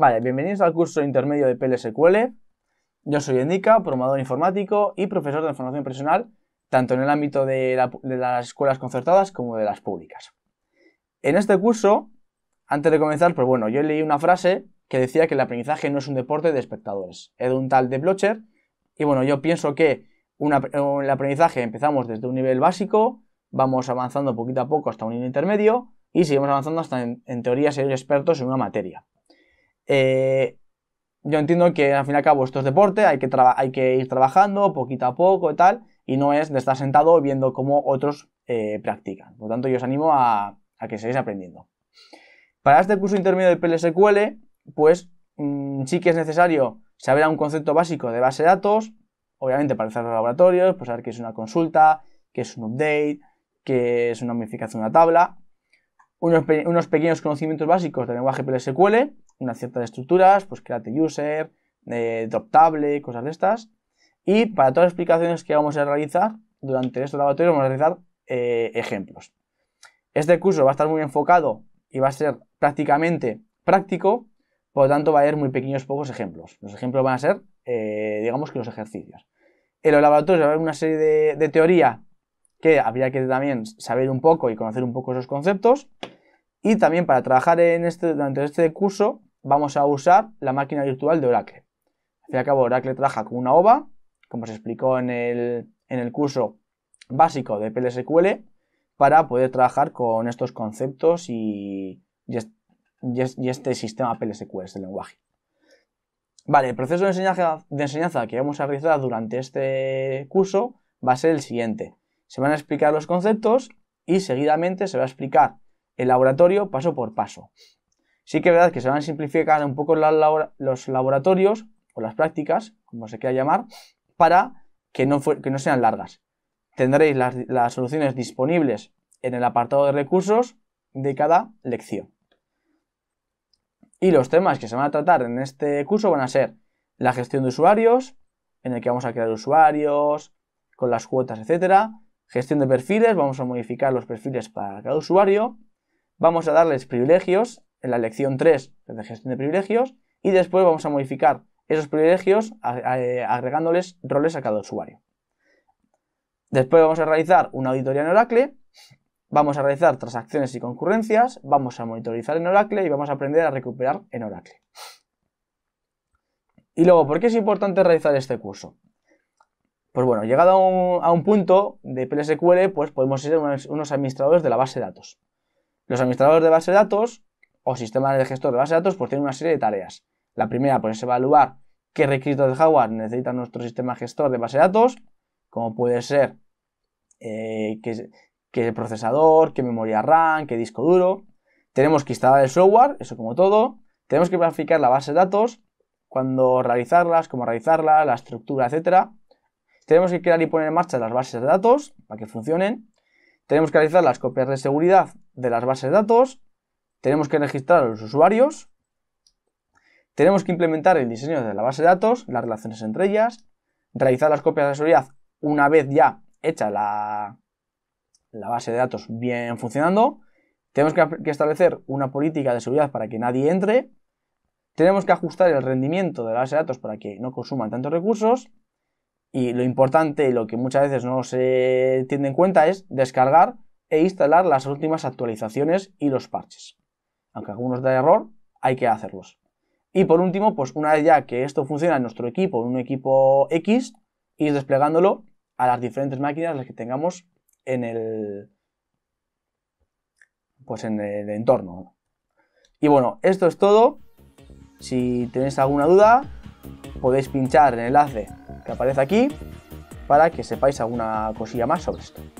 Vale, bienvenidos al curso intermedio de PLSQL. Yo soy Endica, programador informático y profesor de formación personal, tanto en el ámbito de, las escuelas concertadas como de las públicas. En este curso, antes de comenzar, pues bueno, yo leí una frase que decía que el aprendizaje no es un deporte de espectadores. Es de un tal de Blocher, y bueno, yo pienso que eh, el aprendizaje empezamos desde un nivel básico, vamos avanzando poquito a poco hasta un nivel intermedio, y seguimos avanzando hasta en teoría ser expertos en una materia. Eh, yo entiendo que al fin y al cabo esto es deporte, hay que, hay que ir trabajando poquito a poco y tal, y no es de estar sentado viendo cómo otros eh, practican. Por lo tanto, yo os animo a, que sigáis aprendiendo. Para este curso intermedio de PLSQL, pues mm, sí que es necesario saber un concepto básico de base de datos, obviamente para hacer los laboratorios, pues saber qué es una consulta, qué es un update, qué es una modificación de una tabla, unos, unos pequeños conocimientos básicos del lenguaje PLSQL, unas ciertas estructuras, pues create user, eh, drop table, cosas de estas. Y para todas las explicaciones que vamos a realizar durante este laboratorio, vamos a realizar eh, ejemplos. Este curso va a estar muy enfocado y va a ser prácticamente práctico, por lo tanto va a haber muy pequeños pocos ejemplos. Los ejemplos van a ser, eh, digamos que los ejercicios. En los laboratorios va a haber una serie de, teoría que habría que también saber un poco y conocer un poco esos conceptos. Y también para trabajar en este, durante este curso vamos a usar la máquina virtual de Oracle. Al fin y al cabo, Oracle trabaja con una OVA, como se explicó en el, curso básico de PLSQL, para poder trabajar con estos conceptos y, este sistema PLSQL, este lenguaje. Vale, el proceso de enseñanza, de enseñanza que vamos a realizar durante este curso va a ser el siguiente. Se van a explicar los conceptos y seguidamente se va a explicar el laboratorio paso por paso. Sí que es verdad que se van a simplificar un poco los laboratorios o las prácticas, como se quiera llamar, para que no, que no sean largas. Tendréis las, soluciones disponibles en el apartado de recursos de cada lección. Y los temas que se van a tratar en este curso van a ser la gestión de usuarios, en el que vamos a crear usuarios, con las cuotas, etc. gestión de perfiles, vamos a modificar los perfiles para cada usuario, vamos a darles privilegios en la lección 3, de gestión de privilegios, y después vamos a modificar esos privilegios agregándoles roles a cada usuario. Después vamos a realizar una auditoría en Oracle, vamos a realizar transacciones y concurrencias, vamos a monitorizar en Oracle y vamos a aprender a recuperar en Oracle. Y luego, ¿por qué es importante realizar este curso? Pues bueno, llegado a un, punto de PLSQL, pues podemos ser unos administradores de la base de datos. Los administradores de base de datos Sistema sistemas de gestor de base de datos, pues tiene una serie de tareas. La primera pues, es evaluar qué requisitos de hardware necesita nuestro sistema gestor de base de datos, como puede ser eh, qué, procesador, qué memoria RAM, qué disco duro. Tenemos que instalar el software, eso como todo. Tenemos que planificar la base de datos, cuándo realizarlas, cómo realizarlas, la estructura, etcétera. Tenemos que crear y poner en marcha las bases de datos para que funcionen. Tenemos que realizar las copias de seguridad de las bases de datos tenemos que registrar a los usuarios, tenemos que implementar el diseño de la base de datos, las relaciones entre ellas, realizar las copias de seguridad una vez ya hecha la, la base de datos bien funcionando, tenemos que, establecer una política de seguridad para que nadie entre, tenemos que ajustar el rendimiento de la base de datos para que no consuman tantos recursos, y lo importante y lo que muchas veces no se tiene en cuenta es descargar e instalar las últimas actualizaciones y los parches aunque algunos da error, hay que hacerlos. Y por último, pues una vez ya que esto funciona en nuestro equipo, en un equipo X, ir desplegándolo a las diferentes máquinas las que tengamos en el, pues en el entorno. Y bueno, esto es todo. Si tenéis alguna duda, podéis pinchar en el enlace que aparece aquí para que sepáis alguna cosilla más sobre esto.